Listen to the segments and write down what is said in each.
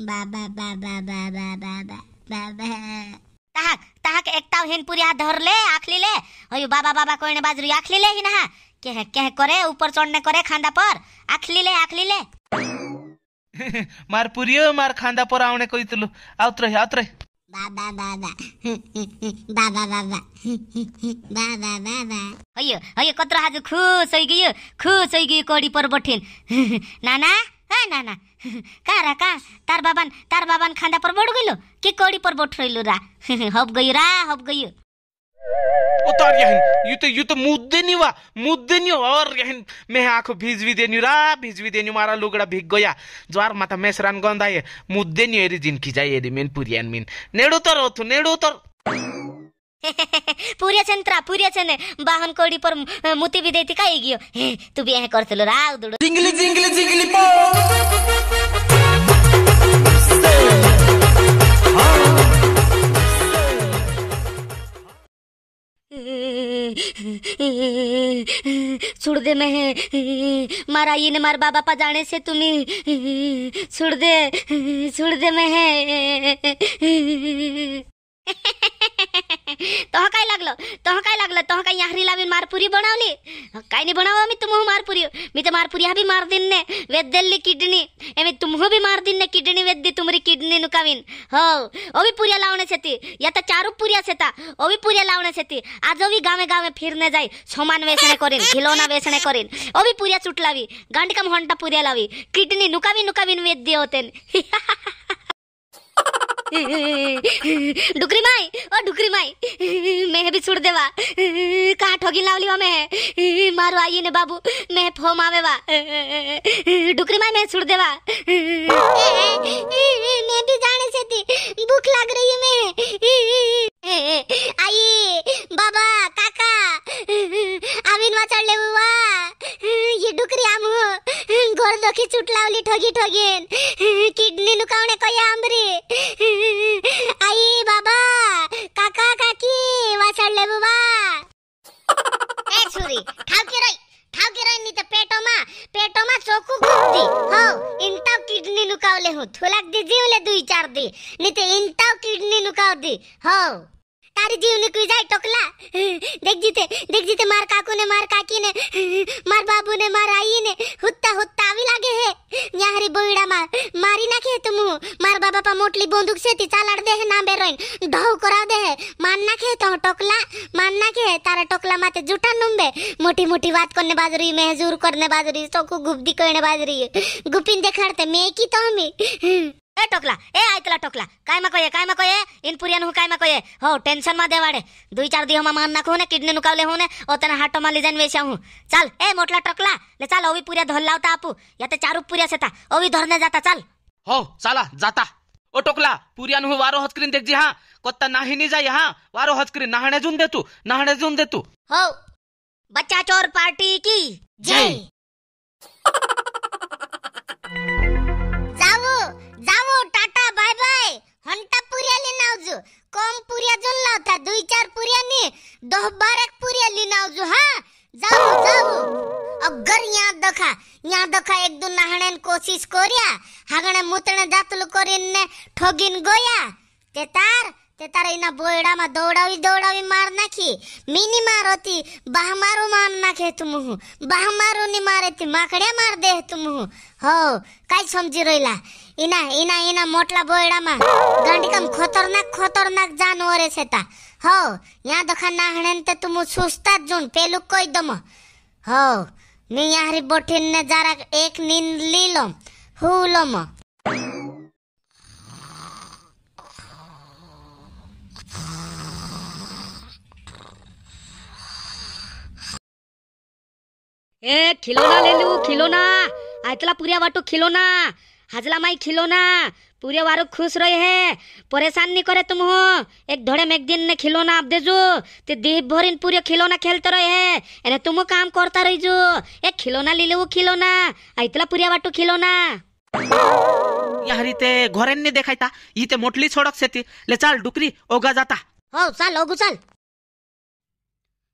बाबा बाबा बाबा बाबा बाबा ताहाक ताहाक एकताव हेन पुरी हात धरले आखलीले अयो बाबा बाबा कोणे बाजरी आखलीले ही नहा केह केह करे ऊपर चढ़ने करे खांदा पर आखलीले आखलीले मार पुरियो मार खांदा पर आउने कोई तुलु आउत रहे आउत रहे बाबा बाबा बाबा बाबा बाबा बाबा अयो अयो कतरा हाजु खुश होई गयो खुश कोड़ी पर बठिन नाना হ্যাঁ না না কারা কা তার বাবান তার বাবান খান্দা পর বড় গইল কি কড়ি পর বট রইল রা হব গই রা হব গই ओ तार यहन यू तो यू तो मुद्दे नहीं मुद्दे नहीं और यहन मैं आंखो भीज भी देनी रा भीज भी देनी मारा लुगड़ा भीग गया ज्वार माता मैं सरान मुद्दे नहीं एरी जिनकी जाए एरी मेन पुरियन मेन नेड़ो तर हो नेड़ो तर पूरे छन त्रा पूरे बाहन कोड़ी पर मुती भी देती का गियो तू भी यहां करतलो रा दूर जिंगली जिंगली जिंगली पो छोड़ दे मैं मारा ये ने मार बाबा पा जाने से तुम्हें छोड़ दे छोड़ दे मैं तह काय लागलं तह काय लागलं तह काय याहरी लावी मारपुरी बनवली काय नाही बनाव मी तुम्ह मारपुरी मी तर मारपुरी हा भी मार दिन ने वेद दिल्ली किडनी ए मी भी मार दिन ने किडनी वेद दी तुमरी किडनी नुकावीन हो ओवी पुरिया लावण्यास येते या तर चारू पुऱ्यास ओ ओवी पुरिया लावण्यास येते आज ओवी गावे गावे फिरणे जाई समान वेसणे करेन खिलौना वेसणे करेन ओवी पुऱ्या चुटलावी गांडकम होंटा पुरिया लावी किडनी नुकावी नुकावीन वेद दे होतेन डुकरी माई ओ डुकरी माई मैं भी छोड़ देवा कहा ठोगी लावली वा मैं मारो आई ने बाबू मैं फोम आवे वा डुकरी माई मैं छोड़ देवा मैं भी जाने से थी भूख लग रही है मैं आई बाबा काका अभी वा चढ़ ले हुआ ये डुकरी आम दोखी चुटलावली ठगी ठगेन किडनी लुकावणे कया आमरे आई बाबा काका काकी वाचाडले बुबा ए छुरी ठाव के रही ठाव के रही नि त पेटोमा मा पेटो मा चोकू गुप्ती हो इनता किडनी लुकावले हो थुलाक दी जीवले दुई चार दी नि त किडनी लुकाव दी हो तारी उन्हें कुछ जाए टोकला देख जीते देख जीते मार काकू ने मार काकी ने मार बाबू ने मार आई ने हुत्ता हुत्ता आवी लागे है न्याहरी बोईड़ा मार मारी ना खे तुम मार बाबा पा मोटली बंदूक से तिचा लड़ दे है ना बेरोइन ढाव करा दे है मान ना खे तो टोकला मान ना खे तारा टोकला माते जुटा नुंबे मोटी मोटी बात करने बाजरी महजूर करने गुप्ती करने बाजरी गुपिन देखड़ते मैं की तो हमें ए टोकला ए ऐकला टोकला काय मको ये काय मको ये इन पुरियन हूँ काय मको ये हो टेंशन मा देवाड़े दुई चार दी हम मान ना खूने किडनी नुकावले होने ओतन हाटो मा लिजन वेशा हूँ चल ए मोटला टोकला ले चल ओवी पुरिया धोल लावता आपू या ते पुरिया से ओवी धरने जाता चल हो साला जाता ओ टोकला पुरियन हूँ वारो हस्क्रीन देख जी हाँ कोत्ता नाही नहीं जा यहाँ वारो हस्क्रीन नहाने जुन दे तू नहाने जून दे तू हो बच्चा चोर पार्टी की जय हंता पुरिया लेना आउजो कम पुरिया जोन लावता दुई चार पुरिया ने दह बारह पुरिया लेना आउजो हां जाओ जाओ अगर यहाँ देखा यहाँ देखा एक दो नहाने कोशिश कोरिया हागणे मुतणे जातुल कोरिन ने ठोगिन गोया ते तार તે તારે એના બોયડામાં દોડાવી દોડાવી માર નાખી મિની માર હતી બહમારું માર નાખે તું હું બહમારું ની મારે તી માખડે માર દે તું હું હો કાઈ સમજી રહેલા એના એના એના મોટલા બોયડામાં ગાંડીકમ ખતરનાક ખતરનાક જાનવરે છે તા હો યા દખા નાહણે તે તું હું સુસ્તા જ જોન પેલું કોઈ દમ હો મેં યારી બોઠીને જરાક એક નીંદ લીલમ હુલમ ए खिलौना ले लू खिलौना आयतला पूरे वाटू खिलौना हजला माई खिलौना पूरे वारो खुश रहे है परेशान नहीं करे तुम हो एक धोड़े एक दिन ने खिलौना आप देजो ते देह भर पूरे खिलौना खेलते रहे है एने तुम काम करता रही जो एक खिलौना ले लो खिलौना आयतला पूरे वाटू खिलौना यार इते घोरेन नहीं देखायता इते मोटली छोड़क सेती ले चाल डुकरी ओगा जाता हो चाल ओगु चाल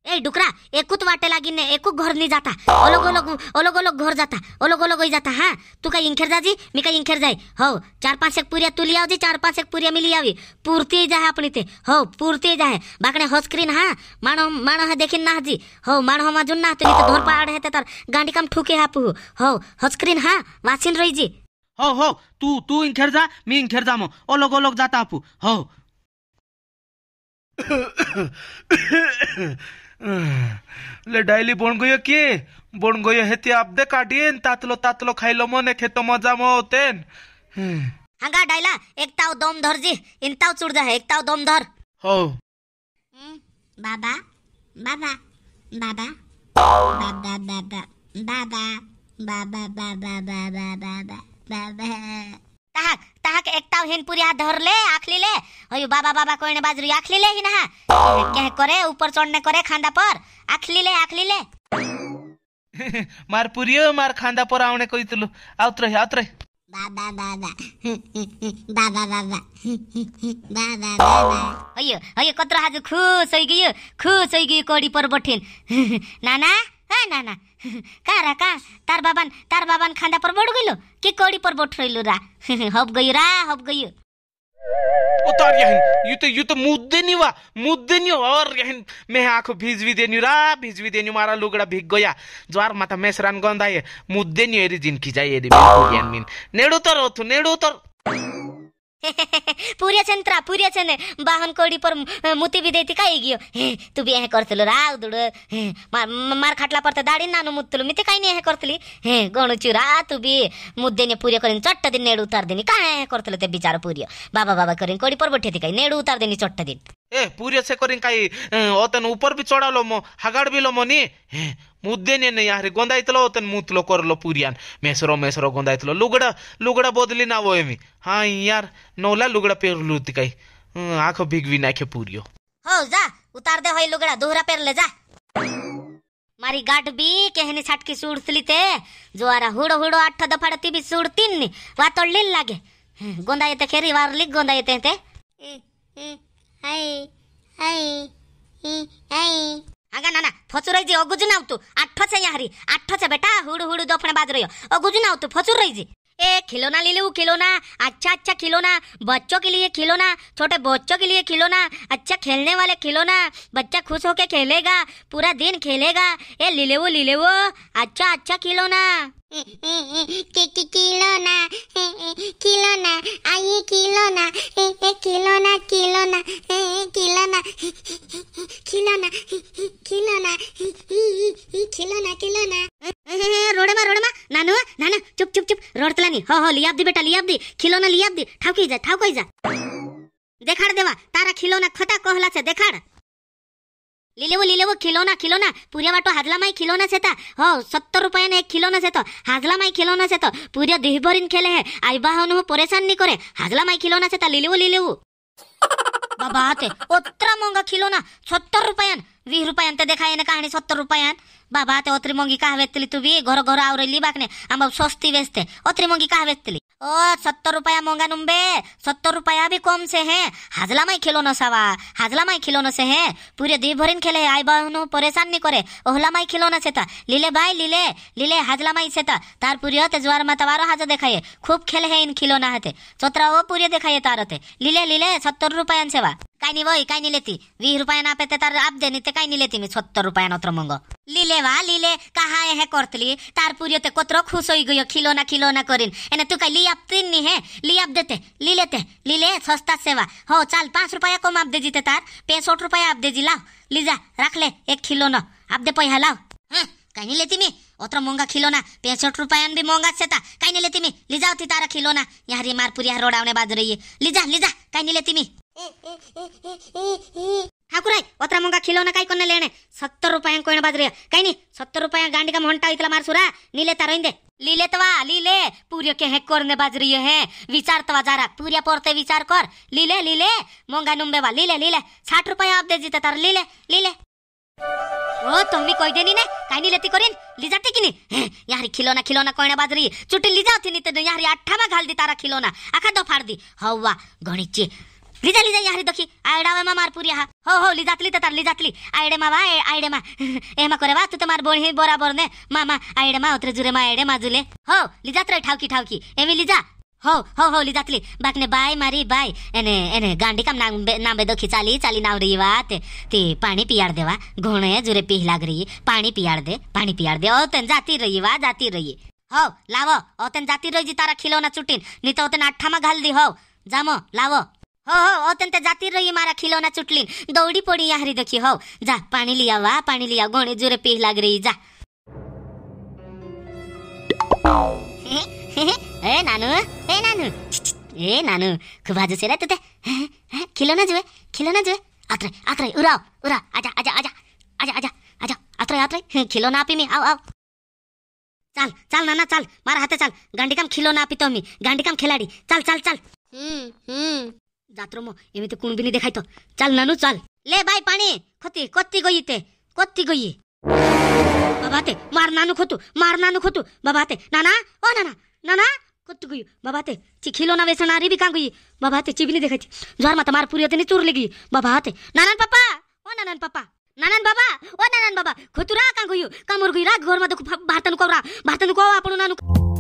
ए डुकरा एकूत वाटे लागिन एकूत घर नाही जाता अलग अलग अलग अलग घर जाता अलग अलग ओलोग जाता हा तू काय इंखेर जाजी मी काय इंखेर जाय हो चार पाच एक पुरिया तू लियावजी चार पाच एक पुऱ्या मी लियावी पुरती जाय अपनी ते हो पुरती जाय हो स्क्रीन हा माणो माणो हा देखिन ना जी हो माणो हा माझून ना तुम्ही धोर पाड हे तर गांडी काम ठुके हा पू हो हस्क्रीन हा वासिन जी हो हो तू तू इंखेर जा मी इंखेर जामो अलग अलग जाता आपू हो ले डाइली લે ડાયલી બોણગોયો કે બોણગોયો હેતી આપદે કાઢીન તાતલો તાતલો खेतो मजा मोतेन મજામાં डाइला હાંગા ડાયલા એક તાવ દમ ધરજી ઇન તાવ ચૂડ જા એક તાવ દમ ધર હો बाबा बाबा बाबा बाबा બાબા બાબા બાબા બાબા બાબા બાબા બાબા તાક ग्राहक एकटाव हेन पुरिया धरले आखलीले हयो बाबा बाबा कोयने बाजरी आखलीले ही नहा कह करे ऊपर चढ़ने करे खांदा पर आखलीले आखलीले मार पुरियो मार खांदा पर आउने कोई तुलु आउत रहे आउत रहे बाबा बाबा बाबा बाबा बाबा बाबा अयो अयो कतरा हाजु खुश होई गयो खुश होई गयो कोड़ी पर बठिन नाना है नाना का का तार बाबान तार बाबान खांदा पर बोट गइलो कि कोड़ी पर बठ रहलो रा हब गयो रा हब गयो उतार तार यहन यु तो यु तो मुद्दे नी वा मुद्दे नी और यहन मैं आंखों भीज भी देनी रा भीज भी देनी मारा लुगड़ा भीग गया ज्वार माता मेसरान गंदा ये मुद्दे नी एरी जिनकी जाए एरी बिन नेड़ो तर ओथु नेड़ो तर पूरे छन तरा पूरे छन बाहन कोड़ी पर मुती भी देती काय गियो तू भी हे करतलो राव दुड मार मार खाटला परते दाडी नानु मुतलो मी ते काय नाही हे करतली हे गणुची रा तू भी मुद्देने पूरे करीन चट्ट दिन नेड उतार देनी काय हे करतलो ते बिचार पूरियो बाबा बाबा करीन कोडी पर बठे ते काय नेड उतार देनी चट्ट दिन ಏ ಪೂರ್ಯಸೆಕೋರಿಂಕಾಯಿ ಓತನ ಉಪರ್ ಬಿ ಚೋಡಲೋಮೋ ಹಗಾಡ್ ಬಿ ಲೋಮೋನಿ ಮುದ್ದೇನೇನು ಯಾರಿ ಗೊಂದಾಯ್ತಲೋ ಓತನ ಮೂತ್ಲೋ ಕೊರಲೋ ಪೂರಿಯಾನ್ ಮೇಸರೋ ಮೇಸರೋ ಗೊಂದಾಯ್ತಲೋ ಲುಗಡ ಲುಗಡ ಬೋದಲಿ ನಾವು ಏಮಿ ಹಾ ಯಾರ್ ನೋಲ ಲುಗಡ ಪೇರ್ಲೂತಿ ಕೈ ಆಖೋ ಬಿಗ್ವಿ ನಾಖೆ ಪೂರಿಯೋ ಹೋ ಜಾ ಉತಾರ್ ದೇ ಹೊಯ್ ಲುಗಡ ದೂರ ಪೇರ್ಲೆ ಜಾ मारी गाट भी कहने छट की सूड़सली ते जोआरा हुड़ो हुड़ो आठ दफाड़ती भी सूड़ती वा तो लिल लागे गोंदा येते खेरी वार लिग गोंदा येते ते आगा नाना फचुर रही अगुजु नाउ आठ छे याहरी आठ छे बेटा हुड़ हुड़ दफने बाज रही अगुजु नाउ फचुर रही ए खिलौना ले लो खिलौना अच्छा अच्छा खिलौना बच्चों के लिए खिलौना छोटे बच्चों के लिए खिलौना अच्छा खेलने वाले खिलौना बच्चा खुश होके खेलेगा पूरा दिन खेलेगा ए ले वो ले वो अच्छा अच्छा खिलौना खिलौना खिलौना आइए खिलौना खिलौना खिलौना खिलौना खिलौना खिलौना खिलौना खिलौना रोडमा रोडमा चुप चुप चुप रड़तला नहीं हो हो लियाब दी बेटा लियाब दी खिलौना लियाब दी ठाकुई जा ठाकुई जा देखाड़ देवा तारा खिलौना खता कहला से देखाड़ લીલેવો લીલેવો ખિલોના ખિલોના પૂર્યા વાટો હાજલામાંય ખિલોના છે તા હો સત્તર રૂપિયાને એક ખિલોના છે તો હાજલામાંય ખિલોના છે તો પૂર્યા દિહભરીને ખેલે હે આઈબાહનું હું પરેશાન નહીં કરે હાજલામાંય ખિલોના છે તા લીલેવો લીલેવો બાબા તે ઓત્રા મોંઘા ખિલોના સત્તર રૂપિયાને वीस रुपयान ते देखा येणे कहाणी सत्तर रुपयान बाबा ते ओत्री मोंगी का वेचतली तू बी घर घर आवरली बाकने आंबा सस्ती वेचते ओत्री मोंगी का वेचतली ओ सत्तर रुपया मोंगा नुम्बे सत्तर रुपया भी कम से है हाजला माई खेलो नसावा हाजला माई खिलौना से है पूरे दिन भरिन खेले आई बहनो परेशान नहीं करे ओहला माई खिलौना से था लीले भाई लीले लीले हाजला माई से था तार पूरी ते ज्वार मतवारो हाजा देखाये खूब खेले है इन खिलौना हते चौतरा वो पूरे देखाये तार हते लीले लीले सत्तर रुपयान सेवा काही नाही वही काही नाही लेती वीस रुपया ना पे आप देनी ते काही नाही लेती मी सत्तर रुपया नत्र मंग लिले वा लिले कहा है करतली तार पुरियो ते कोतरो खुश होई गयो खिलोना खिलोना करीन एने तू काही ली आप तीन नी है ली देते ली लेते लिले सस्ता सेवा हो चाल पाच रुपया कम आप दे जीते तार पैंसठ रुपया आप दे जी लाव ली राख ले एक खिलोना आप दे पैसा लाव काही नाही लेती मी ओत्र महंगा खिलोना पैंसठ रुपया भी महंगा से था कहीं लेती मी ले जाओ तारा खिलौना यहाँ मारपुरी यहाँ रोड आवने बाजू रही है ले लेती मी ठाकुर ओतरा मुंगा खिलौना काई कोने लेने सत्तर रुपया कोने बाज रहा कहीं नहीं सत्तर रुपया गांडी का मोहनटा इतला मार सुरा नीले तारो इंदे लीले तवा लीले पूरियो के है कोरने बाज है विचार तवा जारा पूर्य पोरते विचार कर लीले लीले मुंगा नुम्बे वा लीले लीले साठ रुपया आप दे जीते तार लीले लीले ओ तुम भी कोई देनी ने काई नहीं लेती करीन ली जाते कि नहीं यार खिलौना खिलौना कोने बाज बाजरी चुट्टी ली जाओ थी नहीं तो यार अट्ठा में घाल दी तारा खिलौना आखा दो फाड़ दी हवा गणित लिजा लिजा या हरी दखी आयडावे मा मारपुर या हो हो लिजातली ततार तो लिजातली आयडे मा आयडे मा एमा करे वा तो मार बोळ हे बराबर ने मामा आयडे मा उतरे जुरे मा आयडे माजुले हो लिजात रे ठावकी ठावकी एमी लिजा हो हो हो लिजातली बाकने बाय मारी बाय एने एने गांडी काम नाम नाम दखी चाली चाली नाव रही वात ते पाणी पियाड देवा घोणे जुरे पी लाग रही पाणी पियाड दे पाणी पियाड दे ओ तन जाती रही वा जाती रही हो लावो ओ जाती रही तारा खिलौना चुटीन नी तो आठा अट्ठा मा घाल दी हो जामो लावो हो हो ओ जातिर रही मारा खिलौना चुटलिन दौड़ी पड़ी यहाँ देखी हो जा पानी लिया वाह पानी लिया घोड़े जोरे पीह लग रही जा ए नानू ए नानू ए नानू खूब आज से तुते खिलौना जो खिलौना जो है आतरे आतरे उरा आजा आजा आजा आजा आजा आजा आतरे आतरे खिलौना आपी में आओ आओ चल चल नाना चल मारा हाथे चल गांडी काम खिलौना आपी तो मी गांडी काम खिलाड़ी चल चल चल हम्म हम्म যাত্রম এমনিতে কুণবিনি দেখাই তো চাল নানু চাল লে ভাই পানি খতি কত্তি গইতে কত্তি গই বাবাতে মার নানু খতু মার নানু খতু বাবাতে নানা ও নানা নানা কত্তি গই বাবাতে চিখিলো না বেসনা রিবি কাং গই বাবাতে চিবিনি দেখাইছি জ্বর মাতা মার পুরিয়াতে নি চুর লেগি বাবাতে নানান পাপা ও নানান পাপা নানান বাবা ও নানান বাবা খতুরা কাং গই কামর গই রা ঘর মা মাতা ভারতানু কওরা ভারতানু কও আপনো নানু